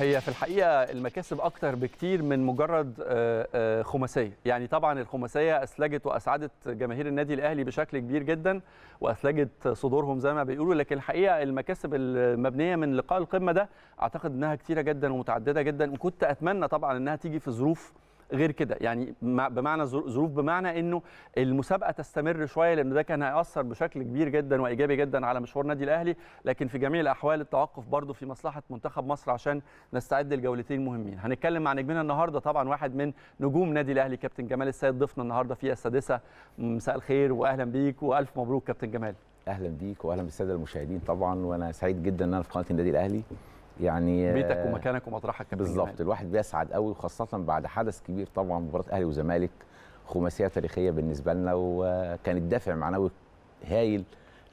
هي في الحقيقه المكاسب اكتر بكتير من مجرد آه، آه، خماسيه يعني طبعا الخماسيه اسلجت واسعدت جماهير النادي الاهلي بشكل كبير جدا واسلجت صدورهم زي ما بيقولوا لكن الحقيقه المكاسب المبنيه من لقاء القمه ده اعتقد انها كتيره جدا ومتعدده جدا وكنت اتمنى طبعا انها تيجي في ظروف غير كده يعني بمعنى ظروف بمعنى انه المسابقه تستمر شويه لان ده كان هياثر بشكل كبير جدا وايجابي جدا على مشوار النادي الاهلي لكن في جميع الاحوال التوقف برضه في مصلحه منتخب مصر عشان نستعد لجولتين مهمين هنتكلم مع نجمنا النهارده طبعا واحد من نجوم نادي الاهلي كابتن جمال السيد ضيفنا النهارده في السادسه مساء الخير واهلا بيك والف مبروك كابتن جمال اهلا بيك واهلا بالساده المشاهدين طبعا وانا سعيد جدا ان انا في قناه النادي الاهلي يعني بيتك ومكانك ومطرحك بالظبط الواحد بيسعد قوي وخاصه بعد حدث كبير طبعا مباراه اهلي وزمالك خماسيه تاريخيه بالنسبه لنا وكانت دافع معنوي هايل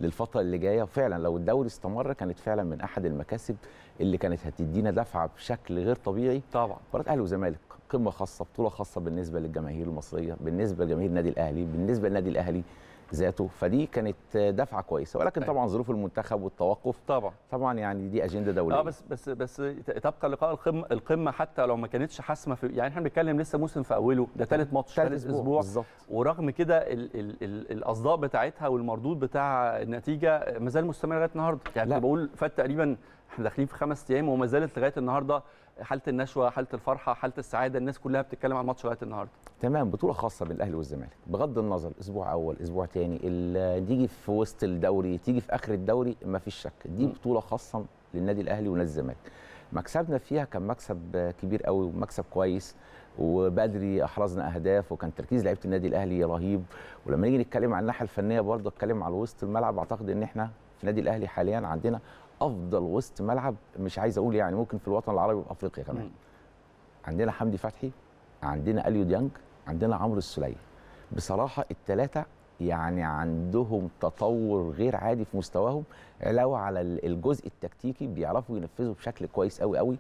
للفتره اللي جايه وفعلا لو الدوري استمر كانت فعلا من احد المكاسب اللي كانت هتدينا دفعه بشكل غير طبيعي طبعا مباراه اهلي وزمالك قمه خاصه بطوله خاصه بالنسبه للجماهير المصريه بالنسبه لجماهير النادي الاهلي بالنسبه للنادي الاهلي ذاته فدي كانت دفعه كويسه ولكن طيب. طبعا ظروف المنتخب والتوقف طبعا طبعا يعني دي اجنده دوليه اه بس بس بس تبقى لقاء القمه القمه حتى لو ما كانتش حاسمه في يعني احنا بنتكلم لسه موسم في اوله ده ثالث ماتش ثالث اسبوع بالظبط ورغم كده ال ال ال الاصداء بتاعتها والمردود بتاع النتيجه ما زال مستمر لغايه النهارده يعني بقول فات تقريبا احنا داخلين في خمس ايام وما زالت لغايه النهارده حاله النشوه حاله الفرحه حاله السعاده الناس كلها بتتكلم عن ماتش لغايه النهارده تمام بطوله خاصه بالاهلي والزمالك بغض النظر اسبوع اول اسبوع ثاني تيجي في وسط الدوري تيجي في اخر الدوري ما فيش شك دي بطوله خاصه للنادي الاهلي ونادي الزمالك مكسبنا فيها كان مكسب كبير قوي ومكسب كويس وبدري احرزنا اهداف وكان تركيز لعيبه النادي الاهلي رهيب ولما نيجي نتكلم عن الناحيه الفنيه برضه اتكلم على وسط الملعب اعتقد ان احنا في النادي الاهلي حاليا عندنا افضل وسط ملعب مش عايز اقول يعني ممكن في الوطن العربي وافريقيا كمان عندنا حمدي فتحي عندنا اليو ديانج عندنا عمرو السليه بصراحه الثلاثه يعني عندهم تطور غير عادي في مستواهم علاوه على الجزء التكتيكي بيعرفوا ينفذوا بشكل كويس قوي قوي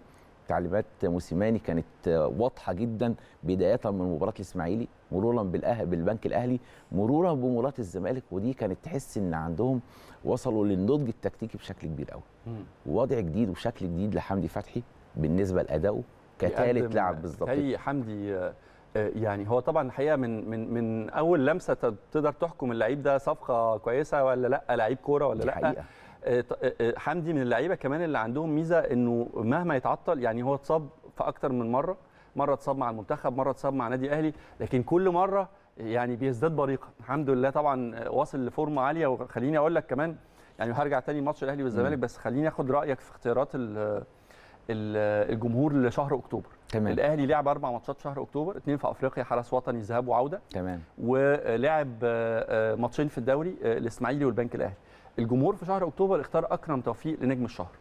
تعليمات موسيماني كانت واضحه جدا بدايه من مباراه الاسماعيلي مرورا بالبنك الاهلي مرورا بمباراه الزمالك ودي كانت تحس ان عندهم وصلوا للنضج التكتيكي بشكل كبير قوي ووضع جديد وشكل جديد لحمدي فتحي بالنسبه لادائه كثالث لاعب بالظبط اي حمدي آه، يعني هو طبعا الحقيقه من من من اول لمسه تقدر تحكم اللعيب ده صفقه كويسه ولا لا لعيب كوره ولا لا حقيقة. آه، آه، آه، حمدي من اللعيبه كمان اللي عندهم ميزه انه مهما يتعطل يعني هو اتصاب في اكتر من مره مره اتصاب مع المنتخب مره اتصاب مع نادي اهلي لكن كل مره يعني بيزداد بريقه الحمد لله طبعا واصل لفورمه عاليه وخليني اقول لك كمان يعني هرجع تاني ماتش الاهلي والزمالك بس خليني اخد رايك في اختيارات الجمهور لشهر اكتوبر تمام. الاهلي لعب اربع ماتشات شهر اكتوبر اثنين في افريقيا حرس وطني ذهاب وعوده تمام ولعب ماتشين في الدوري الاسماعيلي والبنك الاهلي الجمهور في شهر اكتوبر اختار اكرم توفيق لنجم الشهر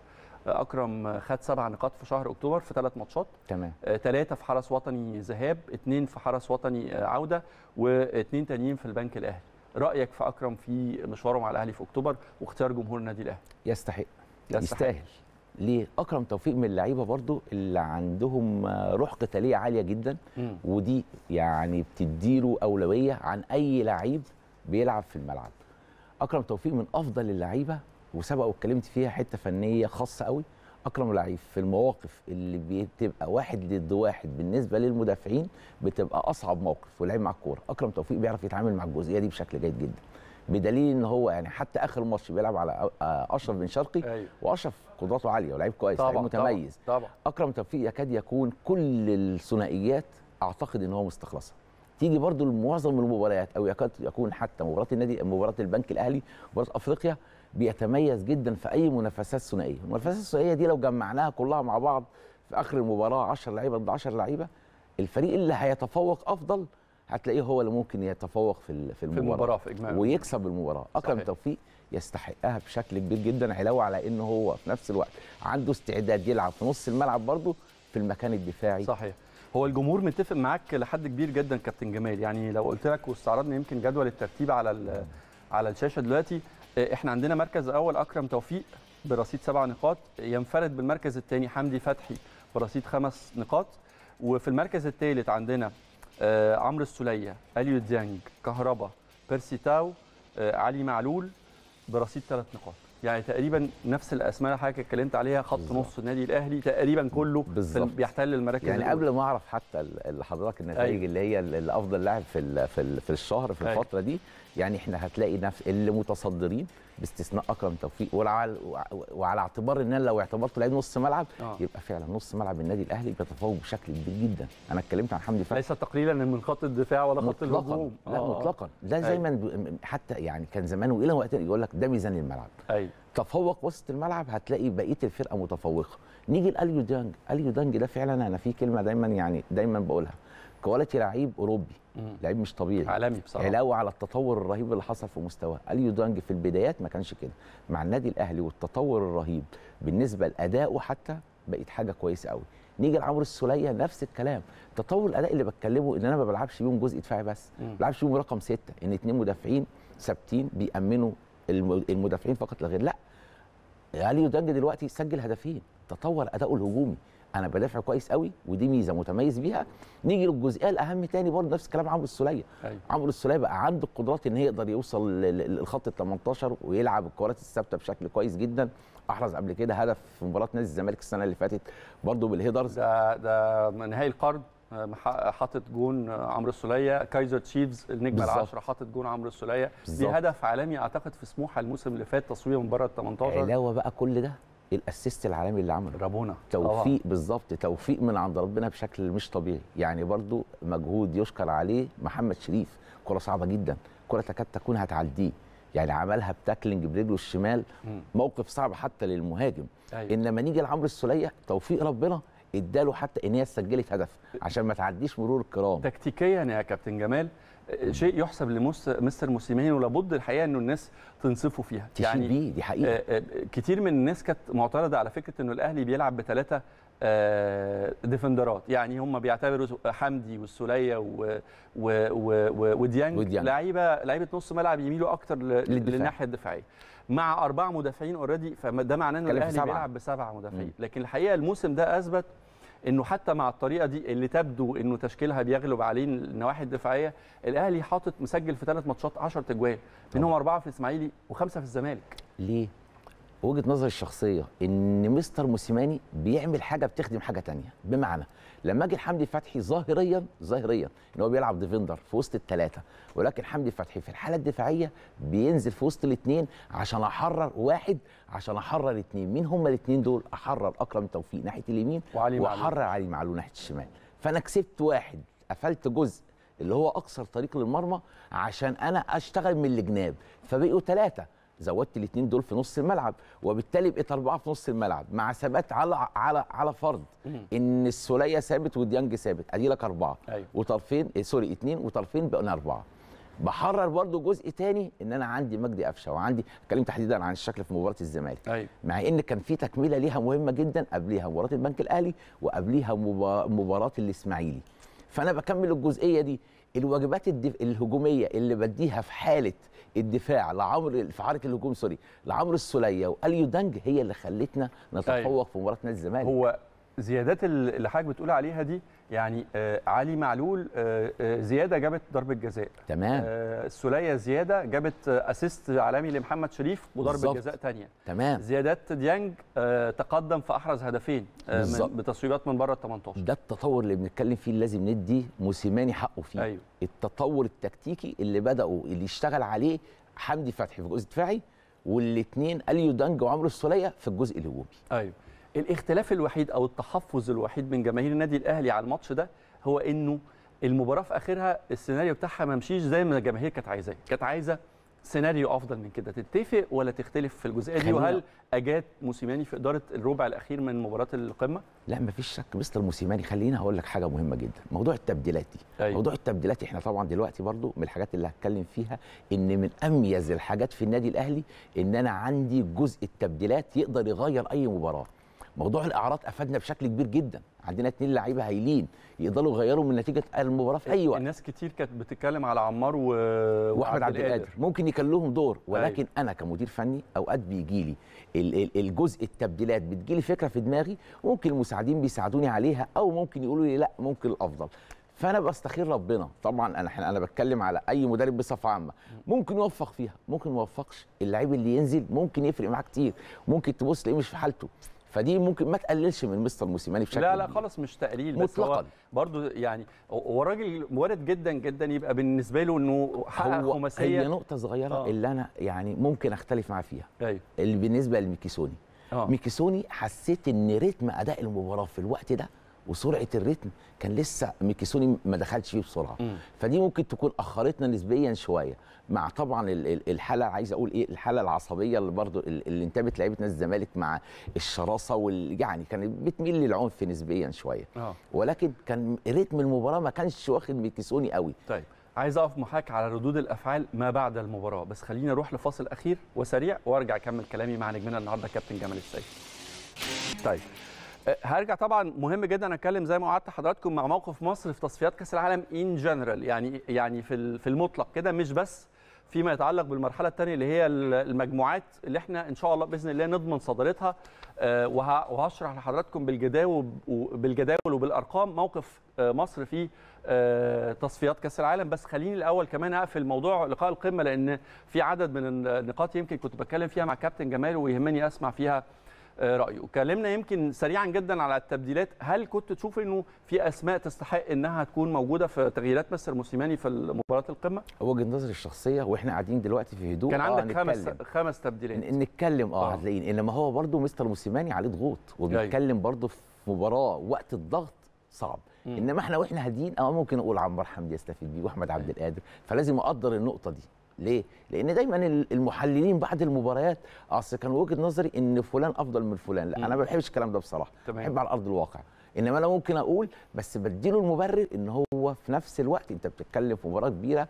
آه، اكرم خد سبع نقاط في شهر اكتوبر في ثلاث ماتشات تمام ثلاثه آه، في حرس وطني ذهاب اثنين في حرس وطني آه، عوده واثنين تانيين في البنك الاهلي رايك في اكرم في مشواره مع الاهلي في اكتوبر واختيار جمهور النادي الاهلي يستحق يستاهل ليه اكرم توفيق من اللعيبه برضو اللي عندهم روح قتاليه عاليه جدا م. ودي يعني بتديله اولويه عن اي لعيب بيلعب في الملعب اكرم توفيق من افضل اللعيبه وسبق واتكلمت فيها حته فنيه خاصه قوي اكرم لعيب في المواقف اللي بتبقى واحد ضد واحد بالنسبه للمدافعين بتبقى اصعب موقف ولعيب مع الكوره اكرم توفيق بيعرف يتعامل مع الجزئيه دي بشكل جيد جدا بدليل ان هو يعني حتى اخر ماتش بيلعب على آه، اشرف بن شرقي أيوه. واشرف قدراته عاليه ولاعيب كويس طبعًا لعيب متميز طبعًا. طبعًا. اكرم توفيق يكاد يكون كل الثنائيات اعتقد ان هو مستخلصها تيجي برضو لمعظم المباريات او يكاد يكون حتى مباراه النادي مباراه البنك الاهلي مباراه افريقيا بيتميز جدا في اي منافسات ثنائيه، المنافسات الثنائيه دي لو جمعناها كلها مع بعض في اخر المباراه 10 لعيبه ضد 10 لعيبه الفريق اللي هيتفوق افضل هتلاقيه هو اللي ممكن يتفوق في في المباراه, في المباراة في إجمال. ويكسب المباراه اكرم توفيق يستحقها بشكل كبير جدا علاوه على ان هو في نفس الوقت عنده استعداد يلعب في نص الملعب برضه في المكان الدفاعي صحيح هو الجمهور متفق معاك لحد كبير جدا كابتن جمال يعني لو قلت لك واستعرضنا يمكن جدول الترتيب على على الشاشه دلوقتي آه، احنا عندنا مركز اول اكرم توفيق برصيد سبع نقاط ينفرد بالمركز الثاني حمدي فتحي برصيد خمس نقاط وفي المركز الثالث عندنا آه، عمرو السوليه اليو ديانج كهربا بيرسي تاو آه، علي معلول برصيد ثلاث نقاط يعني تقريبا نفس الاسماء اللي حضرتك اتكلمت عليها خط بالزبط. نص النادي الاهلي تقريبا كله بالزبط. بيحتل المراكز يعني قبل ما اعرف حتى اللي حضرتك النتائج أيوه. اللي هي الافضل لاعب في في, في الشهر في أيوه. الفتره أيوه. دي يعني احنا هتلاقي نفس اللي متصدرين باستثناء اكرم توفيق وعلى وعلى اعتبار ان انا لو اعتبرت لعيب نص ملعب آه. يبقى فعلا نص ملعب النادي الاهلي بيتفوق بشكل كبير جدا انا اتكلمت عن حمدي فتحي ليس تقليلا من خط الدفاع ولا خط الهجوم لا آه. مطلقا ده زي ما حتى يعني كان زمان والى وقت يقول لك ده ميزان الملعب ايوه تفوق وسط الملعب هتلاقي بقيه الفرقه متفوقه نيجي لاليو دانج اليو دانج ده فعلا انا في كلمه دايما يعني دايما بقولها كواليتي لعيب اوروبي لعيب مش طبيعي عالمي بصراحه علاوه على التطور الرهيب اللي حصل في مستواه اليو دانج في البدايات ما كانش كده مع النادي الاهلي والتطور الرهيب بالنسبه لادائه حتى بقت حاجه كويسه قوي نيجي لعمرو السوليه نفس الكلام تطور الاداء اللي بتكلمه ان انا ما بلعبش بيهم جزء دفاعي بس ما بلعبش بيهم رقم سته ان اثنين مدافعين ثابتين بيامنوا المدافعين فقط لا غير لا اليو دانج دلوقتي سجل هدفين تطور اداؤه الهجومي انا بدافع كويس قوي ودي ميزه متميز بيها نيجي للجزئيه الاهم تاني برضه نفس الكلام عمرو السوليه أيوة. عمرو السوليه بقى عنده القدرات ان يقدر يوصل للخط ال 18 ويلعب الكرات الثابته بشكل كويس جدا احرز قبل كده هدف في مباراه نادي الزمالك السنه اللي فاتت برضه بالهيدرز ده ده نهائي القرن حاطط جون عمرو السوليه كايزر تشيفز النجم العشرة حاطط جون عمرو السوليه دي هدف عالمي اعتقد في سموحه الموسم اللي فات تصوير من بره ال 18 علاوه بقى كل ده الاسيست العالمي اللي عمله ربونا توفيق بالظبط توفيق من عند ربنا بشكل مش طبيعي يعني برضو مجهود يشكر عليه محمد شريف كره صعبه جدا كره تكاد تكون هتعديه يعني عملها بتاكلنج برجله الشمال موقف صعب حتى للمهاجم أيوة. انما نيجي لعمرو السوليه توفيق ربنا اداله حتى ان هي سجلت هدف عشان ما تعديش مرور الكرام تكتيكيا يا كابتن جمال آه، شيء يحسب لمستر موسيماني ولابد الحقيقه انه الناس تنصفه فيها يعني بيه دي حقيقه آه، آه، كتير من الناس كانت معترضه على فكره انه الاهلي بيلعب بثلاثه ديفندرات يعني هم بيعتبروا حمدي والسوليه و... و... و... وديانج لعيبه لعيبه نص ملعب يميلوا اكتر للناحيه الدفاعيه مع اربع مدافعين اوريدي فده معناه ان الاهلي بيلعب بسبعه مدافعين لكن الحقيقه الموسم ده اثبت انه حتى مع الطريقه دي اللي تبدو انه تشكيلها بيغلب عليه النواحي الدفاعيه الاهلي حاطط مسجل في ثلاث ماتشات 10 تجوال منهم اربعه في الاسماعيلي وخمسه في الزمالك ليه وجهه نظري الشخصيه ان مستر موسيماني بيعمل حاجه بتخدم حاجه تانية بمعنى لما اجي لحمدي فتحي ظاهريا ظاهريا ان هو بيلعب ديفندر في وسط الثلاثه ولكن حمدي فتحي في الحاله الدفاعيه بينزل في وسط الاثنين عشان احرر واحد عشان احرر اثنين مين هم الاثنين دول احرر اكرم توفيق ناحيه اليمين وعلي واحرر علي معلول ناحيه الشمال فانا كسبت واحد قفلت جزء اللي هو اقصر طريق للمرمى عشان انا اشتغل من الجناب فبقوا ثلاثه زودت الاثنين دول في نص الملعب وبالتالي بقيت اربعه في نص الملعب مع ثبات على على على فرض ان السوليه ثابت وديانج ثابت ادي لك اربعه أيوة. وطرفين آه، سوري اثنين وطرفين بقينا اربعه بحرر برضو جزء تاني ان انا عندي مجدي قفشه وعندي اتكلم تحديدا عن الشكل في مباراه الزمالك أيوة. مع ان كان في تكمله ليها مهمه جدا قبليها مباراه البنك الاهلي وقبليها مباراه الاسماعيلي فانا بكمل الجزئيه دي الواجبات الهجوميه اللي بديها في حاله الدفاع لعمر في حركه الهجوم سوري لعمرو السوليه واليو دانج هي اللي خلتنا أيوة. نتفوق في مباراه نادي الزمالك هو زيادات اللي حضرتك بتقول عليها دي يعني آه علي معلول آه،, آه زياده جابت ضربه جزاء تمام آه زياده جابت اسيست عالمي لمحمد شريف وضربه جزاء ثانيه تمام زيادات ديانج آه تقدم في احرز هدفين آه بتصويبات من بره ال 18 ده التطور اللي بنتكلم فيه اللي لازم ندي موسيماني حقه فيه أيوه. التطور التكتيكي اللي بداوا اللي اشتغل عليه حمدي فتحي في الجزء الدفاعي والاثنين اليو دانج وعمرو السليه في الجزء الهجومي ايوه الاختلاف الوحيد او التحفظ الوحيد من جماهير النادي الاهلي على الماتش ده هو انه المباراه في اخرها السيناريو بتاعها ما مشيش زي ما الجماهير كانت عايزاه كانت عايزه سيناريو افضل من كده تتفق ولا تختلف في الجزئيه دي وهل اجات موسيماني في اداره الربع الاخير من مباراه القمه لا مفيش شك مستر موسيماني خليني هقول لك حاجه مهمه جدا موضوع التبديلات دي أيوة. موضوع التبديلات احنا طبعا دلوقتي برضو من الحاجات اللي هتكلم فيها ان من اميز الحاجات في النادي الاهلي ان انا عندي جزء التبديلات يقدر يغير اي مباراه موضوع الاعراض افادنا بشكل كبير جدا عندنا اثنين لعيبه هايلين يقدروا يغيروا من نتيجه المباراه في اي وقت الناس كتير كانت بتتكلم على عمار و... واحمد عبد القادر ممكن يكون لهم دور أيوه. ولكن أي. انا كمدير فني اوقات بيجي لي الجزء التبديلات بتجي لي فكره في دماغي ممكن المساعدين بيساعدوني عليها او ممكن يقولوا لي لا ممكن الافضل فانا بستخير ربنا طبعا انا انا بتكلم على اي مدرب بصفه عامه ممكن يوفق فيها ممكن ما يوفقش اللعيب اللي ينزل ممكن يفرق معاه كتير ممكن تبص تلاقيه مش في حالته فدي ممكن ما تقللش من مستر موسيماني بشكل لا لا خالص مش تقليل مطلقا برضه يعني هو راجل وارد جدا جدا يبقى بالنسبه له انه حقق خماسيه هي نقطه صغيره آه. اللي انا يعني ممكن اختلف معاه فيها أيوه. اللي بالنسبه لميكيسوني آه. ميكيسوني حسيت ان رتم اداء المباراه في الوقت ده وسرعه الريتم كان لسه ميكيسوني ما دخلش فيه بسرعه فدي ممكن تكون اخرتنا نسبيا شويه مع طبعا الحاله عايز اقول ايه الحاله العصبيه اللي برضو اللي انتابت لعيبه نادي الزمالك مع الشراسه وال يعني كانت بتميل للعنف نسبيا شويه أوه. ولكن كان ريتم المباراه ما كانش واخد ميكيسوني قوي طيب عايز اقف محاك على ردود الافعال ما بعد المباراه بس خلينا اروح لفاصل اخير وسريع وارجع اكمل كلامي مع نجمنا النهارده كابتن جمال السيد طيب آه، هرجع طبعا مهم جدا اتكلم زي ما وعدت حضراتكم مع موقف مصر في تصفيات كاس العالم ان جنرال يعني يعني في في المطلق كده مش بس فيما يتعلق بالمرحله الثانيه اللي هي المجموعات اللي احنا ان شاء الله باذن الله نضمن صدارتها آه، وهشرح لحضراتكم بالجداول بالجداول وبالارقام موقف آه، مصر في تصفيات كاس العالم بس خليني الاول كمان اقفل موضوع لقاء القمه لان في عدد من النقاط يمكن كنت بتكلم فيها مع كابتن جمال ويهمني اسمع فيها رايه كلمنا يمكن سريعا جدا على التبديلات هل كنت تشوف انه في اسماء تستحق انها تكون موجوده في تغييرات مستر موسيماني في مباراه القمه وجهه نظري الشخصيه واحنا قاعدين دلوقتي في هدوء كان عندك آه، خمس خمس تبديلات نتكلم آه،, اه هتلاقيني انما هو برده مستر موسيماني عليه ضغوط وبيتكلم أيوه. برده في مباراه وقت الضغط صعب مم. انما احنا واحنا هاديين اه ممكن اقول عمار حمدي يستفيد بيه واحمد عبد القادر فلازم اقدر النقطه دي ليه؟ لان دايما المحللين بعد المباريات اصل كان وجهه نظري ان فلان افضل من فلان لا انا ما بحبش الكلام ده بصراحه تمام. بحب على ارض الواقع انما انا ممكن اقول بس بديله المبرر ان هو في نفس الوقت انت بتتكلم في مباراه كبيره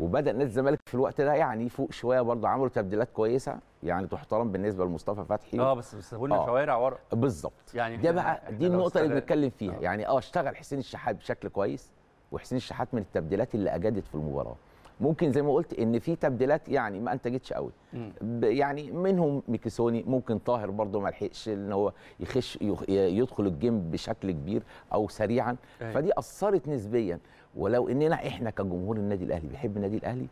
وبدا نادي الزمالك في الوقت ده يعني فوق شويه برضه عملوا تبديلات كويسه يعني تحترم بالنسبه لمصطفى فتحي اه بس بس قلنا آه شوارع ورا بالظبط يعني ده بقى دي النقطه اللي بنتكلم فيها آه. يعني اه اشتغل حسين الشحات بشكل كويس وحسين الشحات من التبديلات اللي اجادت في المباراه ممكن زي ما قلت ان في تبديلات يعني ما انتجتش قوي يعني منهم ميكيسوني ممكن طاهر برده ما لحقش ان هو يخش يدخل الجيم بشكل كبير او سريعا أيوة. فدي اثرت نسبيا ولو اننا احنا كجمهور النادي الاهلي بيحب النادي الاهلي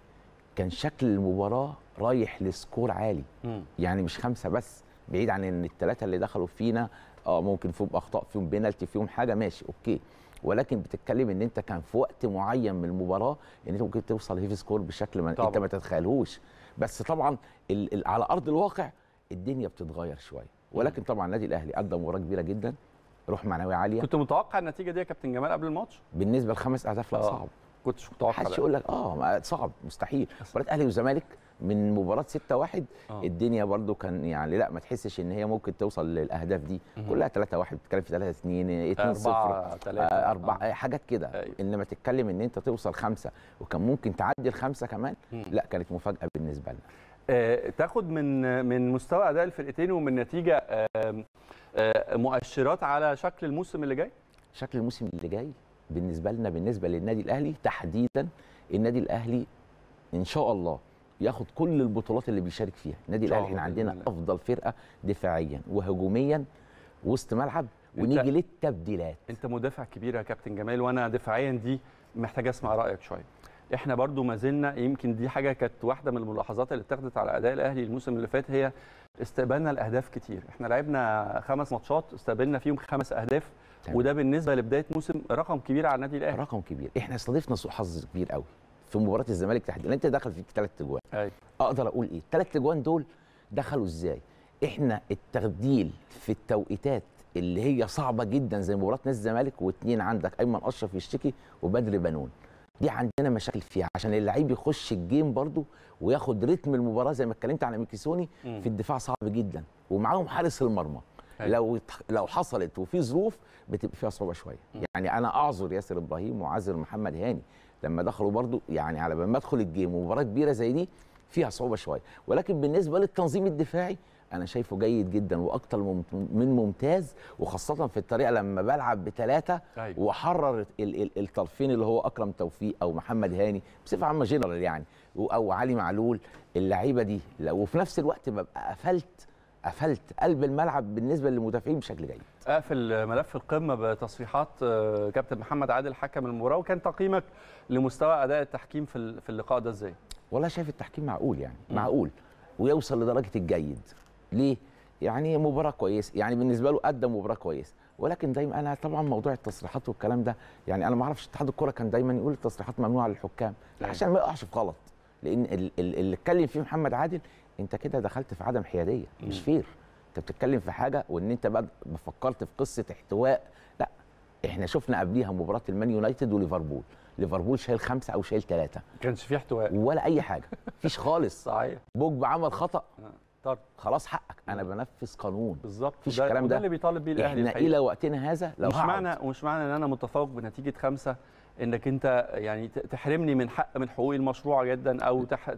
كان شكل المباراه رايح لسكور عالي يعني مش خمسه بس بعيد عن ان الثلاثه اللي دخلوا فينا اه ممكن فيهم اخطاء فيهم بينالتي فيهم حاجه ماشي اوكي ولكن بتتكلم ان انت كان في وقت معين من المباراه ان انت ممكن توصل هيف سكور بشكل ما انت ما تتخيلهوش بس طبعا ال ال على ارض الواقع الدنيا بتتغير شويه ولكن طبعا النادي الاهلي قدم مباراه كبيره جدا روح معنويه عاليه كنت متوقع النتيجه دي يا كابتن جمال قبل الماتش بالنسبه لخمس اهداف لا آه. صعب كنتش متوقع محدش يقول لك اه صعب مستحيل مباراه اهلي والزمالك من مباراه 6 1 آه. الدنيا برده كان يعني لا ما تحسش ان هي ممكن توصل للاهداف دي مم. كلها 3 1 بتتكلم في 3 2 2 0 4 4 حاجات كده أيوه. انما تتكلم ان انت توصل خمسه وكان ممكن تعدي الخمسه كمان مم. لا كانت مفاجاه بالنسبه لنا آه تاخد من من مستوى اداء الفرقتين ومن نتيجه آه آه مؤشرات على شكل الموسم اللي جاي شكل الموسم اللي جاي بالنسبه لنا بالنسبه للنادي الاهلي تحديدا النادي الاهلي ان شاء الله ياخد كل البطولات اللي بيشارك فيها النادي الاهلي احنا عندنا الله. افضل فرقه دفاعيا وهجوميا وسط ملعب ونيجي للتبديلات انت مدافع كبير يا كابتن جمال وانا دفاعيا دي محتاج اسمع رايك شويه احنا برضو ما زلنا يمكن دي حاجه كانت واحده من الملاحظات اللي اتخذت على اداء الاهلي الموسم اللي فات هي استقبلنا الاهداف كتير احنا لعبنا خمس ماتشات استقبلنا فيهم خمس اهداف تمام. وده بالنسبه لبدايه موسم رقم كبير على النادي الاهلي رقم كبير احنا استضفنا سوء حظ كبير قوي في مباراه الزمالك تحديدا انت دخل فيك ثلاث اجوان أيوه. اقدر اقول ايه الثلاث اجوان دول دخلوا ازاي احنا التغديل في التوقيتات اللي هي صعبه جدا زي مباراه نادي الزمالك واثنين عندك ايمن اشرف يشتكي وبدر بنون دي عندنا مشاكل فيها عشان اللعيب يخش الجيم برده وياخد رتم المباراه زي ما اتكلمت على ميكيسوني في الدفاع صعب جدا ومعاهم حارس المرمى لو لو حصلت وفي ظروف بتبقى فيها صعوبه شويه يعني انا اعذر ياسر ابراهيم واعذر محمد هاني لما دخلوا برضو يعني على ما ادخل الجيم مباراه كبيره زي دي فيها صعوبه شويه ولكن بالنسبه للتنظيم الدفاعي انا شايفه جيد جدا واكتر من ممتاز وخاصه في الطريقه لما بلعب بثلاثه أيوه. وحرر واحرر الطرفين اللي هو اكرم توفيق او محمد هاني بصفه عامه جنرال يعني او علي معلول اللعيبه دي لو وفي نفس الوقت ببقى قفلت قفلت قلب الملعب بالنسبه للمدافعين بشكل جيد. اقفل ملف القمه بتصريحات آه، كابتن محمد عادل حكم المباراه وكان تقييمك لمستوى اداء التحكيم في في اللقاء ده ازاي؟ والله شايف التحكيم معقول يعني م. معقول ويوصل لدرجه الجيد. ليه؟ يعني مباراه كويسه يعني بالنسبه له قدم مباراه كويسه ولكن دايما انا طبعا موضوع التصريحات والكلام ده يعني انا ما اعرفش اتحاد الكوره كان دايما يقول التصريحات ممنوعه للحكام عشان ما يقعش في غلط لان اللي اتكلم فيه محمد عادل انت كده دخلت في عدم حياديه مش فير انت بتتكلم في حاجه وان انت بقى فكرت في قصه احتواء لا احنا شفنا قبليها مباراه المان يونايتد وليفربول ليفربول شايل خمسه او شايل ثلاثه ما كانش في احتواء ولا اي حاجه مفيش خالص صحيح بوجبا عمل خطا آه. طب خلاص حقك انا بنفذ قانون بالظبط مفيش الكلام ده ده اللي بيطالب بيه الاهلي احنا الى وقتنا هذا لو مش معنى ومش معنى ان انا متفوق بنتيجه خمسه انك انت يعني تحرمني من حق من حقوقي المشروعه جدا او تح...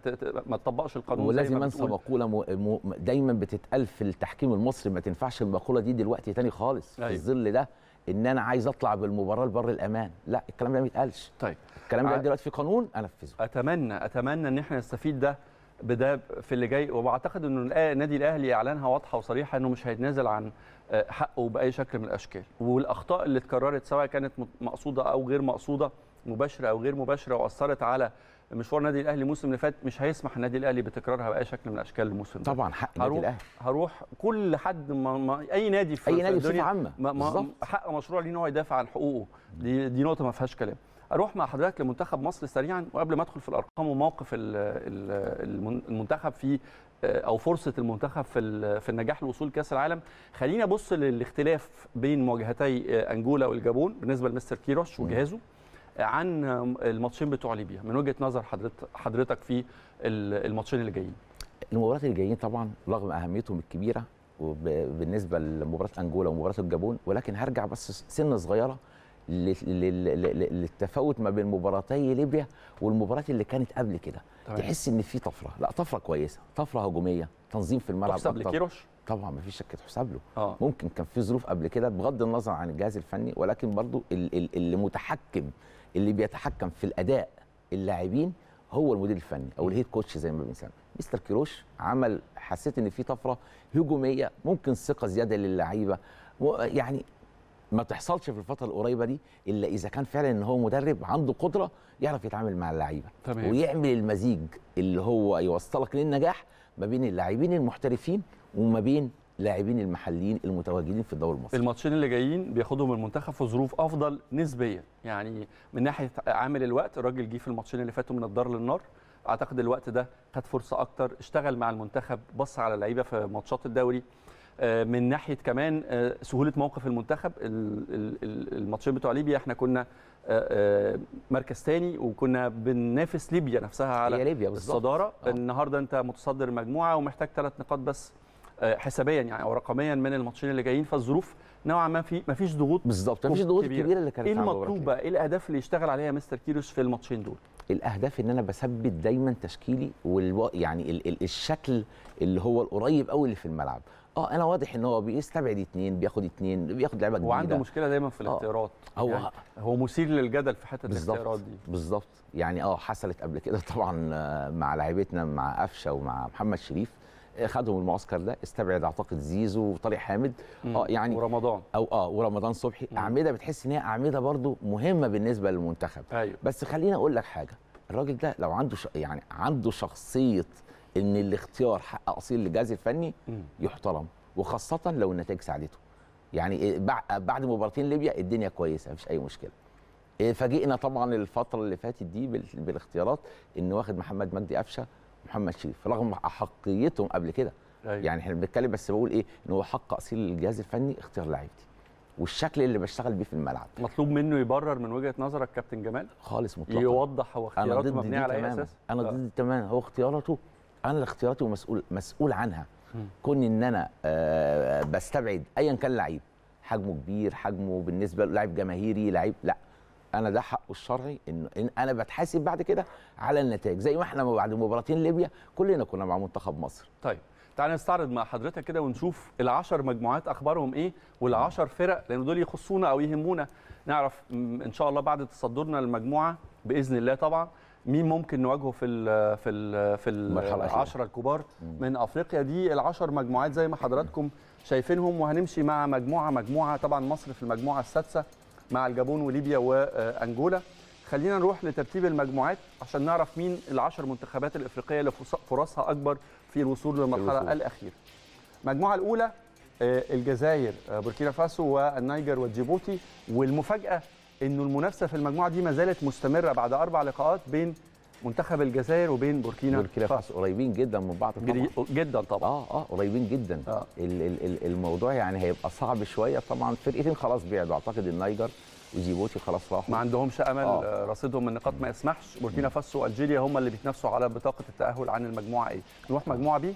ما تطبقش القانون ولازم انسى مقوله م... م... دايما بتتقال في التحكيم المصري ما تنفعش المقوله دي دلوقتي تاني خالص أيوه. في الظل ده ان انا عايز اطلع بالمباراه لبر الامان لا الكلام ده ما يتقالش طيب الكلام ده ع... دلوقتي في قانون انفذه اتمنى اتمنى ان احنا نستفيد ده بده في اللي جاي وبعتقد انه النادي الاهلي اعلانها واضحه وصريحه انه مش هيتنازل عن آه، حقه باي شكل من الاشكال والاخطاء اللي اتكررت سواء كانت مقصوده او غير مقصوده مباشره او غير مباشره واثرت على مشوار النادي الاهلي الموسم اللي فات مش هيسمح النادي الاهلي بتكرارها باي شكل من اشكال الموسم طبعا حق النادي الاهلي هروح كل حد ما ما اي نادي في اي نادي في عامه حق مشروع ليه ان هو يدافع عن حقوقه دي, دي نقطه ما فيهاش كلام اروح مع حضرتك لمنتخب مصر سريعا وقبل ما ادخل في الارقام وموقف المنتخب في او فرصه المنتخب في في النجاح لوصول كاس العالم خلينا ابص للاختلاف بين مواجهتي آه، انجولا والجابون بالنسبه لمستر كيروش وجهازه آه، عن الماتشين بتوع ليبيا من وجهه نظر حضرتك في الماتشين اللي جايين المباريات اللي جايين طبعا رغم اهميتهم الكبيره وبالنسبه لمباراه انجولا ومباراه الجابون ولكن هرجع بس سنه صغيره للتفاوت ما بين مباراتي ليبيا والمباراه اللي كانت قبل كده طيب. تحس ان في طفره لا طفره كويسه طفره هجوميه تنظيم في الملعب تحسب لكيروش طبعا ما فيش شك تحسب له آه. ممكن كان في ظروف قبل كده بغض النظر عن الجهاز الفني ولكن برضو اللي متحكم اللي بيتحكم في الاداء اللاعبين هو المدير الفني او الهيد كوتش زي ما بنسميه مستر كيروش عمل حسيت ان في طفره هجوميه ممكن ثقه زياده للعيبه يعني ما تحصلش في الفتره القريبه دي الا اذا كان فعلا ان هو مدرب عنده قدره يعرف يتعامل مع اللعيبه ويعمل المزيج اللي هو يوصلك للنجاح ما بين اللاعبين المحترفين وما بين لاعبين المحليين المتواجدين في الدوري المصري الماتشين اللي جايين بياخدهم المنتخب في ظروف افضل نسبيا يعني من ناحيه عامل الوقت الراجل جه في الماتشين اللي فاتوا من الدار للنار اعتقد الوقت ده خد فرصه اكتر اشتغل مع المنتخب بص على اللعيبه في ماتشات الدوري آه، من ناحيه كمان آه، سهوله موقف المنتخب الماتشين بتوع ليبيا احنا كنا آه، مركز ثاني وكنا بننافس ليبيا نفسها على ليبيا الصداره أوه. النهارده انت متصدر المجموعه ومحتاج ثلاث نقاط بس حسابيا يعني او رقميا من الماتشين اللي جايين فالظروف نوعا ما في ما فيش ضغوط بالظبط ما فيش ضغوط كبيرة. كبيره اللي كانت ايه المطلوبه ايه الاهداف اللي يشتغل عليها مستر كيروش في الماتشين دول الاهداف ان انا بثبت دايما تشكيلي والو... يعني ال... ال... الشكل اللي هو القريب قوي اللي في الملعب اه انا واضح ان هو بيستبعد اثنين بياخد اثنين بياخد لعيبه جديده وعنده مشكله دايما في آه. الاختيارات آه. هو يعني هو مثير للجدل في حته الاختيارات دي بالظبط يعني اه حصلت قبل كده طبعا آه، مع لعيبتنا مع قفشه ومع محمد شريف آه، خدهم المعسكر ده استبعد اعتقد زيزو وطارق حامد اه يعني ورمضان او اه ورمضان صبحي اعمده بتحس ان هي اعمده برضو مهمه بالنسبه للمنتخب أيوه. بس خليني اقول لك حاجه الراجل ده لو عنده يعني عنده شخصيه ان الاختيار حق اصيل للجهاز الفني يحترم وخاصه لو النتائج ساعدته يعني إيه، بعد مباراتين ليبيا الدنيا كويسه مفيش اي مشكله إيه، فاجئنا طبعا الفتره اللي فاتت دي بالاختيارات ان واخد محمد مجدي قفشه محمد شريف رغم احقيتهم قبل كده أيوة. يعني احنا بنتكلم بس بقول ايه ان هو حق اصيل للجهاز الفني اختيار لعيبتي والشكل اللي بشتغل بيه في الملعب مطلوب منه يبرر من وجهه نظرك كابتن جمال خالص مطلوب يوضح هو اختياراته مبنيه على اي اساس انا ضد آه. تماما هو اختياراته انا اختياراتي ومسؤول مسؤول عنها كون ان انا آه، آه، بستبعد ايا كان لعيب حجمه كبير حجمه بالنسبه لعيب جماهيري لعيب لا انا ده حقه الشرعي ان انا بتحاسب بعد كده على النتائج زي ما احنا بعد مباراتين ليبيا كلنا كنا مع منتخب مصر طيب تعالى نستعرض مع حضرتك كده ونشوف العشر مجموعات اخبارهم ايه والعشر فرق لان دول يخصونا او يهمونا نعرف ان شاء الله بعد تصدرنا المجموعه باذن الله طبعا مين ممكن نواجهه في الـ في الـ في العشره الكبار من افريقيا دي العشر مجموعات زي ما حضراتكم شايفينهم وهنمشي مع مجموعه مجموعه طبعا مصر في المجموعه السادسه مع الجابون وليبيا وانجولا خلينا نروح لترتيب المجموعات عشان نعرف مين العشر منتخبات الافريقيه اللي فرصها اكبر في الوصول للمرحله الاخيره المجموعه الاولى آه، الجزائر آه، بوركينا فاسو والنيجر وجيبوتي والمفاجاه انه المنافسه في المجموعه دي ما زالت مستمره بعد اربع لقاءات بين منتخب الجزائر وبين بوركينا بوركينا فاسو قريبين جدا من بعض طبعا جدا طبعا اه اه قريبين جدا آه. ال ال الموضوع يعني هيبقى صعب شويه طبعا فرقتين خلاص بعدوا اعتقد النيجر وجيبوتي خلاص راحوا ما عندهمش امل آه. رصيدهم النقاط ما يسمحش بوركينا فاسو والجيريا هم اللي بيتنافسوا على بطاقه التاهل عن المجموعه ايه نروح مجموعه بي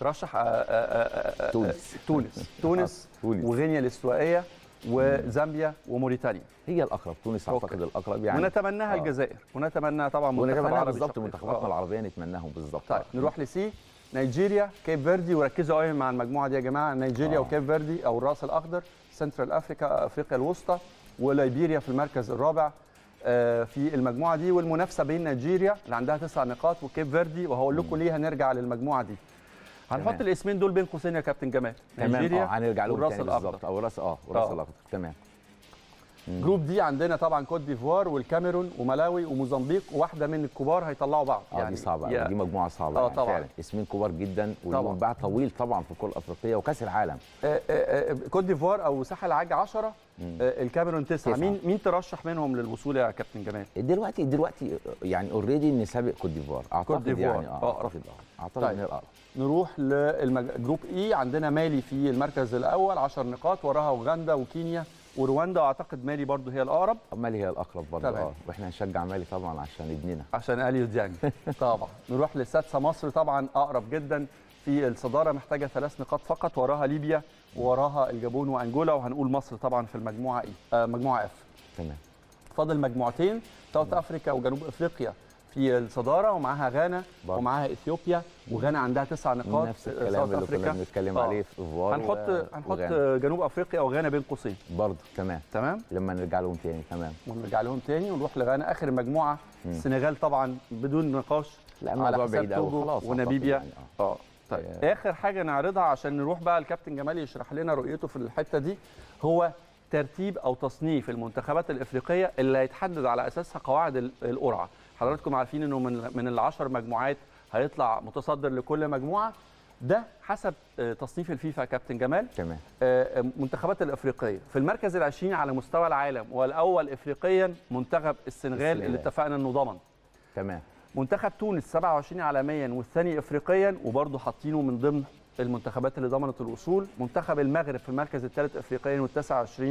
ترشح آه، آه، آه، تونس تونس تونس تونس وغينيا الاستوائيه وزامبيا وموريتانيا هي الاقرب تونس اعتقد الاقرب يعني ونتمناها آه. الجزائر ونتمناها طبعا منتخب بالظبط منتخباتنا آه. العربيه نتمناهم بالظبط طيب نروح لسي نيجيريا كيب فيردي وركزوا قوي مع المجموعه دي يا جماعه نيجيريا آه. وكيب فيردي او الراس الاخضر سنترال افريكا افريقيا الوسطى وليبيريا في المركز الرابع آه، في المجموعه دي والمنافسه بين نيجيريا اللي عندها تسع نقاط وكيب فيردي وهقول لكم ليه هنرجع للمجموعه دي هنحط الاسمين دول بين قوسين يا كابتن جمال تمام اه هنرجع له تاني بالظبط او راس اه وراس اه. الاخضر تمام جروب دي عندنا طبعا كوت ديفوار والكاميرون وملاوي وموزمبيق وواحده من الكبار هيطلعوا بعض آه، يعني دي صعبه يعني دي مجموعه صعبه آه، يعني طبعا فعلا اسمين كبار جدا ولهم باع طويل طبعا في الكره الافريقيه وكاس العالم آه، كوت ديفوار او ساحل العاج 10 الكاميرون تسعة مين مين ترشح منهم للوصول يا كابتن جمال دلوقتي دلوقتي يعني اوريدي ان سابق كوت ديفوار اعتقد كوت يعني، ديفوار. يعني اه اعتقد طيب. اعتقد طيب. ان الاقرب نروح للجروب اي e، عندنا مالي في المركز الاول 10 نقاط وراها اوغندا وكينيا ورواندا اعتقد مالي برضو هي الاقرب مالي هي الاقرب برضو اه واحنا هنشجع مالي طبعا عشان ابننا عشان اليو ديانج طبعا نروح للسادسه مصر طبعا اقرب جدا في الصداره محتاجه ثلاث نقاط فقط وراها ليبيا وراها الجابون وانجولا وهنقول مصر طبعا في المجموعه ايه آه مجموعه اف تمام فاضل مجموعتين ساوث افريكا وجنوب افريقيا في الصداره ومعاها غانا برضه. ومعاها اثيوبيا وغانا عندها تسع نقاط نفس آه، الكلام اللي كنا بنتكلم آه. عليه في فوار هنحط هنحط جنوب افريقيا وغانا بين قوسين برضه تمام تمام لما نرجع لهم تاني تمام ونرجع لهم تاني ونروح لغانا اخر مجموعه السنغال طبعا بدون نقاش لا الموضوع بعيد توجو خلاص يعني، آه. اه, طيب اخر حاجه نعرضها عشان نروح بقى الكابتن جمال يشرح لنا رؤيته في الحته دي هو ترتيب او تصنيف المنتخبات الافريقيه اللي هيتحدد على اساسها قواعد القرعه حضراتكم عارفين انه من من العشر مجموعات هيطلع متصدر لكل مجموعه ده حسب آه، تصنيف الفيفا كابتن جمال تمام آه، آه، منتخبات الافريقيه في المركز ال20 على مستوى العالم والاول افريقيا منتخب السنغال السنغال. اللي اتفقنا انه ضمن تمام منتخب تونس 27 عالميا والثاني افريقيا وبرضه حاطينه من ضمن المنتخبات اللي ضمنت الوصول منتخب المغرب في المركز الثالث افريقيا وال29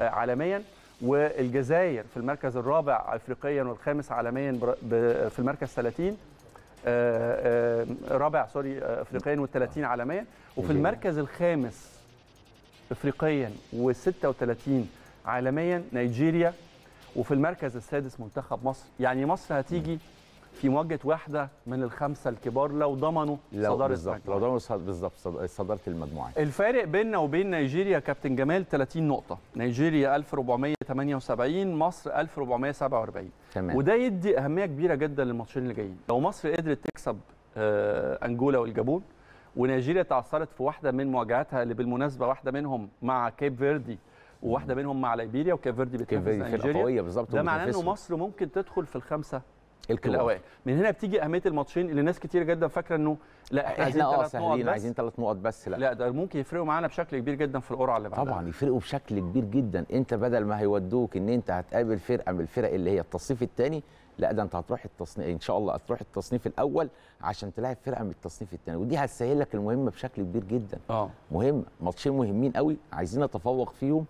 عالميا والجزائر في المركز الرابع افريقيا والخامس عالميا في المركز 30 آه، آه، رابع سوري آه، افريقيا وال30 عالميا وفي المركز الخامس افريقيا و36 عالميا نيجيريا وفي المركز السادس منتخب مصر يعني مصر هتيجي في مواجهه واحده من الخمسه الكبار لو ضمنوا صداره بالظبط لو ضمنوا بالظبط صداره المجموعه الفارق بيننا وبين نيجيريا كابتن جمال 30 نقطه نيجيريا 1478 مصر 1447 تمام وده يدي اهميه كبيره جدا للماتشين اللي جايين لو مصر قدرت تكسب آه انجولا والجابون ونيجيريا تعثرت في واحده من مواجهاتها اللي بالمناسبه واحده منهم مع كيب فيردي وواحده منهم مع ليبيريا وكيب فيردي بتنافس نيجيريا بالظبط ده معناه ان مصر ممكن تدخل في الخمسه الكبار الأوائل. من هنا بتيجي اهميه الماتشين اللي ناس كتير جدا فاكره انه لا احنا عايزين آه، عايزين ثلاث نقط بس لا لا ده ممكن يفرقوا معانا بشكل كبير جدا في القرعه اللي بعدها طبعا يفرقوا بشكل كبير جدا انت بدل ما هيودوك ان انت هتقابل فرقه من الفرق اللي هي التصنيف الثاني لا ده انت هتروح التصنيف ان شاء الله هتروح التصنيف الاول عشان تلاعب فرقه من التصنيف الثاني ودي هتسهل لك المهمه بشكل كبير جدا اه مهمه ماتشين مهمين قوي عايزين نتفوق فيهم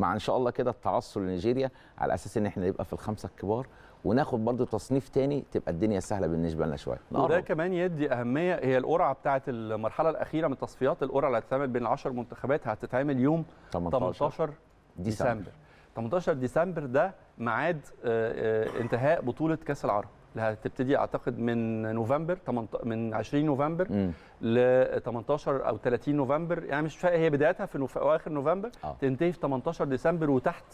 مع ان شاء الله كده التعثر لنيجيريا على اساس ان احنا نبقى في الخمسه الكبار وناخد برضو تصنيف تاني تبقى الدنيا سهله بالنسبه لنا شويه وده كمان يدي اهميه هي القرعه بتاعه المرحله الاخيره من التصفيات القرعه اللي هتتعمل بين 10 منتخبات هتتعمل يوم 18, 18 ديسمبر. ديسمبر 18 ديسمبر ده ميعاد آه، آه، انتهاء بطوله كاس العرب اللي هتبتدي اعتقد من نوفمبر من 20 نوفمبر مم. ل 18 او 30 نوفمبر يعني مش فاهم هي بدايتها في نوف... اواخر نوفمبر آه. تنتهي في 18 ديسمبر وتحت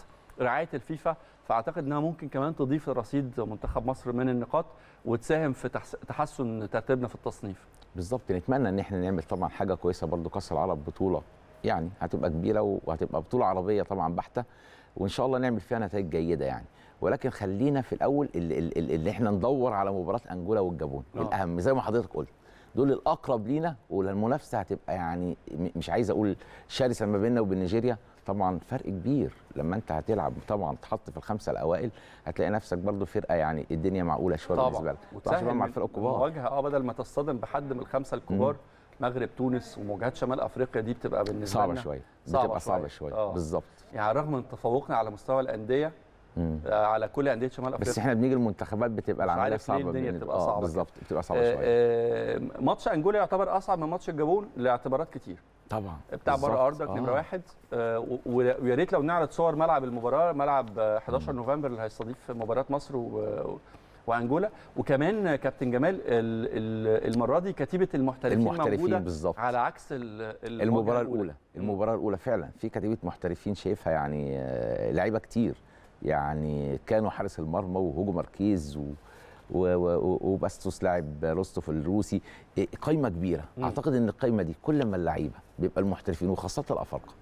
رعايه الفيفا فاعتقد انها ممكن كمان تضيف رصيد منتخب مصر من النقاط وتساهم في تحسن ترتيبنا في التصنيف بالظبط نتمنى ان احنا نعمل طبعا حاجه كويسه برضو كاس العرب بطوله يعني هتبقى كبيره وهتبقى بطوله عربيه طبعا بحته وان شاء الله نعمل فيها نتائج جيده يعني ولكن خلينا في الاول اللي, اللي احنا ندور على مباراه انجولا والجابون أوه. الاهم زي ما حضرتك قلت دول الاقرب لينا والمنافسه هتبقى يعني مش عايز اقول شرسه ما بيننا وبين نيجيريا طبعا فرق كبير لما انت هتلعب طبعا تحط في الخمسه الاوائل هتلاقي نفسك برضو فرقه يعني الدنيا معقوله شويه بالنسبه لك طبعا مع الفرق الكبار مواجهه اه بدل ما تصطدم بحد من الخمسه الكبار مغرب تونس ومواجهات شمال افريقيا دي بتبقى بالنسبه صعبه شويه صعبة بتبقى صعبه شويه, شوي. آه. بالظبط يعني رغم من تفوقنا على مستوى الانديه مم. على كل انديه شمال افريقيا بس احنا بنيجي المنتخبات بتبقى العمليه صعبه الدنيا بتبقى آه، صعبه بالظبط بتبقى صعبه آه، شويه آه ماتش انجولا يعتبر اصعب من ماتش الجابون لاعتبارات كتير طبعا بتاع بره ارضك نمره آه. واحد آه ويا ريت لو نعرض صور ملعب المباراه ملعب 11 مم. نوفمبر اللي هيستضيف مباراه مصر و... وانجولا وكمان كابتن جمال المره دي كتيبه المحترفين, المحترفين موجوده بالزبط. على عكس المباراه الاولى المباراه الاولى فعلا في كتيبه محترفين شايفها يعني لعيبه كتير يعني كانوا حارس المرمى وهوجو ماركيز و... وباستوس لاعب روستوف الروسي إيه، قايمه كبيره مم. اعتقد ان القايمه دي كل ما اللعيبه بيبقى المحترفين وخاصه الافارقه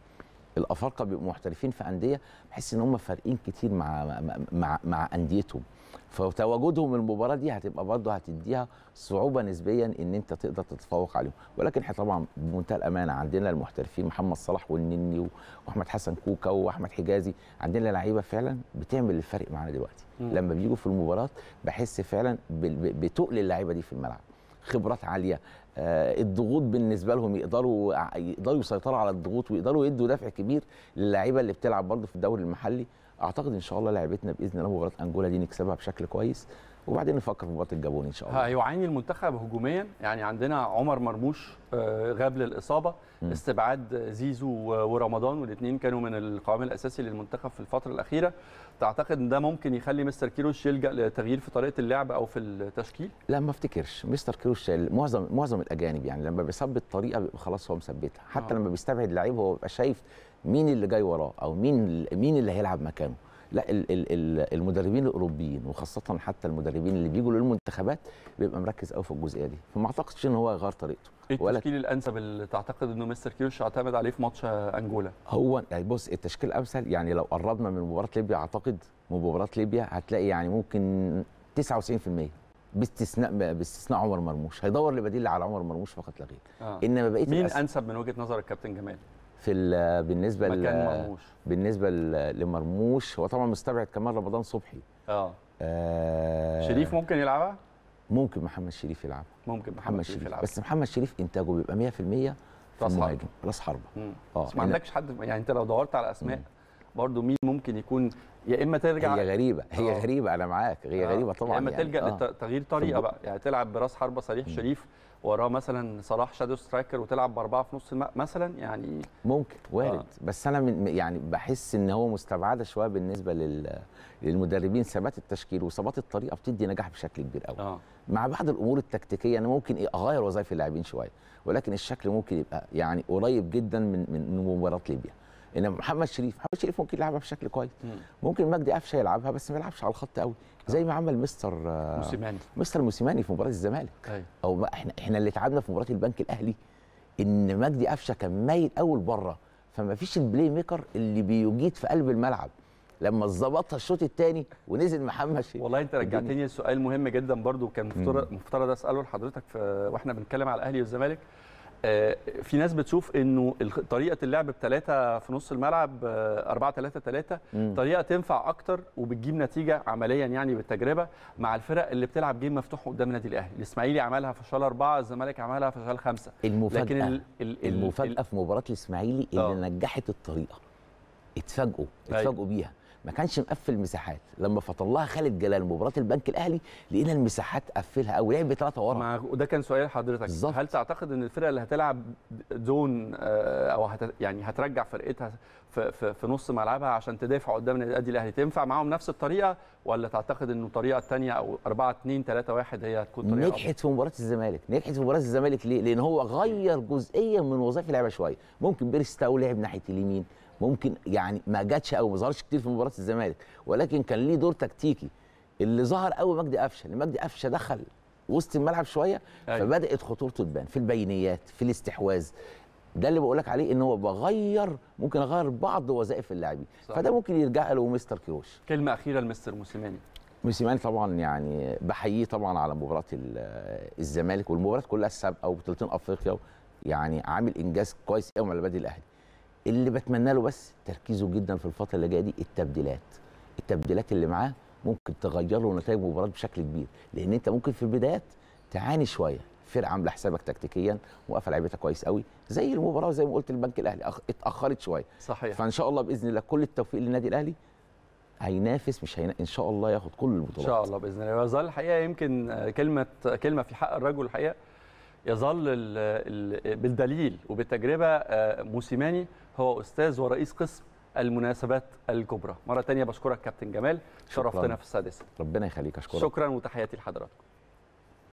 الافارقه بيبقوا محترفين في انديه بحس ان هم فارقين كتير مع مع مع, مع انديتهم فتواجدهم المباراه دي هتبقى برضه هتديها صعوبه نسبيا ان انت تقدر تتفوق عليهم ولكن احنا طبعا بمنتهى الامانه عندنا المحترفين محمد صلاح والنني واحمد حسن كوكا واحمد حجازي عندنا لعيبه فعلا بتعمل الفرق معانا دلوقتي مم. لما بيجوا في المباراه بحس فعلا بتقل اللعيبه دي في الملعب خبرات عاليه آه الضغوط بالنسبه لهم يقدروا يقدروا يسيطروا على الضغوط ويقدروا يدوا دفع كبير للعيبه اللي بتلعب برضه في الدوري المحلي اعتقد ان شاء الله لعبتنا باذن الله مباراه انجولا دي نكسبها بشكل كويس وبعدين نفكر في مباراه الجابون ان شاء الله هيعاني آه، المنتخب هجوميا يعني عندنا عمر مرموش آه، غاب للاصابه م. استبعاد زيزو ورمضان والاثنين كانوا من القوام الاساسي للمنتخب في الفتره الاخيره تعتقد ان ده ممكن يخلي مستر كيروش يلجا لتغيير في طريقه اللعب او في التشكيل لا ما افتكرش مستر كيروش معظم معظم الاجانب يعني لما بيثبت طريقه بيبقى خلاص هو مثبتها حتى آه. لما بيستبعد لعيب هو بيبقى شايف مين اللي جاي وراه او مين مين اللي هيلعب مكانه لا الـ الـ المدربين الاوروبيين وخاصه حتى المدربين اللي بيجوا للمنتخبات بيبقى مركز قوي في الجزئيه دي فما اعتقدش ان هو هيغير طريقته ايه التشكيل الانسب اللي تعتقد انه مستر كيرش اعتمد عليه في ماتش انجولا هو يعني بص التشكيل الامثل يعني لو قربنا من مباراه ليبيا اعتقد مباراه ليبيا هتلاقي يعني ممكن 99% باستثناء باستثناء عمر مرموش هيدور لبديل على عمر مرموش فقط لا غير آه. انما بقيه مين الأس... انسب من وجهه نظر الكابتن جمال في بالنسبه مكان مرموش بالنسبه لمرموش هو طبعا مستبعد كمان رمضان صبحي اه, آه شريف ممكن يلعبها ممكن محمد شريف يلعبها ممكن محمد, محمد شريف, شريف بس محمد شريف انتاجه بيبقى 100% راس حربه راس حربه اه ما عندكش حد يعني انت لو دورت على اسماء مم. برضو مين ممكن يكون يا اما ترجع هي غريبه هي أوه. غريبه انا معاك هي أوه. غريبه طبعا يا اما يعني. تلجا يعني. لتغيير طريقه بقى يعني تلعب براس حربه صريح شريف وراه مثلا صلاح شادو سترايكر وتلعب باربعه في نص الماء مثلا يعني ممكن وارد أوه. بس انا من يعني بحس ان هو مستبعده شويه بالنسبه لل للمدربين ثبات التشكيل وثبات الطريقه بتدي نجاح بشكل كبير قوي آه. مع بعض الامور التكتيكيه انا ممكن إيه، اغير وظائف اللاعبين شويه ولكن الشكل ممكن يبقى يعني قريب جدا من من مباراه ليبيا انما محمد شريف محمد شريف ممكن يلعبها بشكل كويس ممكن مجدي قفشه يلعبها بس ما يلعبش على الخط قوي آه. زي ما عمل مستر آه، موسيماني مستر موسيماني في مباراه الزمالك أي. او احنا احنا اللي تعبنا في مباراه البنك الاهلي ان مجدي قفشه كان مايل اول بره فما فيش البلاي ميكر اللي بيجيد في قلب الملعب لما ظبطها الشوط الثاني ونزل محمد شريف والله انت رجعتني لسؤال مهم جدا برضو كان مفترض مفترض اساله لحضرتك واحنا بنتكلم على الاهلي والزمالك آه، في ناس بتشوف انه طريقه اللعب بثلاثه في نص الملعب 4 3 3 طريقه تنفع اكتر وبتجيب نتيجه عمليا يعني بالتجربه مع الفرق اللي بتلعب جيم مفتوح قدام النادي الاهلي الاسماعيلي عملها في شال الزمالك عملها في شال المفاجاه لكن الـ الـ المفاجاه في مباراه الاسماعيلي اللي أوه. نجحت الطريقه اتفاجئوا أيوه. اتفاجئوا بيها ما كانش مقفل مساحات لما فطلها خالد جلال مباراه البنك الاهلي لقينا المساحات قفلها او لعب بثلاثه ورا وده كان سؤال حضرتك بالزبط. هل تعتقد ان الفرقه اللي هتلعب زون آه، او هت يعني هترجع فرقتها في, في, في نص ملعبها عشان تدافع قدام النادي الاهلي تنفع معاهم نفس الطريقه ولا تعتقد انه الطريقه الثانيه او 4 2 3 1 هي هتكون طريقه نجحت في مباراه الزمالك نجحت في مباراه الزمالك ليه لان هو غير جزئيه من وظائف اللعبة شويه ممكن بيرستاو لعب ناحيه اليمين ممكن يعني ما جاتش او ما ظهرش كتير في مباراه الزمالك ولكن كان ليه دور تكتيكي اللي ظهر قوي مجدي قفشه اللي مجدي قفشه دخل وسط الملعب شويه أيوة. فبدات خطورته تبان في البينيات في الاستحواذ ده اللي بقول لك عليه ان هو بغير ممكن اغير بعض وظائف اللاعبين فده ممكن يرجع له مستر كيوش كلمه اخيره لمستر موسيماني موسيماني طبعا يعني بحييه طبعا على مباراه الزمالك والمباراه كلها السابقه وبطولتين افريقيا يعني عامل انجاز كويس قوي على النادي الاهلي اللي بتمنى له بس تركيزه جدا في الفتره اللي جايه دي التبديلات التبديلات اللي معاه ممكن تغير له نتائج مباراه بشكل كبير لان انت ممكن في البدايات تعاني شويه فرقه عامله حسابك تكتيكيا وقفل لعيبتها كويس قوي زي المباراه زي ما قلت البنك الاهلي اتاخرت شويه صحيح فان شاء الله باذن الله كل التوفيق للنادي الاهلي هينافس مش هينا... ان شاء الله ياخد كل البطولات ان شاء الله باذن الله يظل الحقيقه يمكن آه، كلمه كلمه في حق الرجل الحقيقه يظل بالدليل وبالتجربه آه، موسيماني هو استاذ ورئيس قسم المناسبات الكبرى مره تانية بشكرك كابتن جمال شرفتنا في السادسه ربنا يخليك اشكرك شكرا وتحياتي لحضراتكم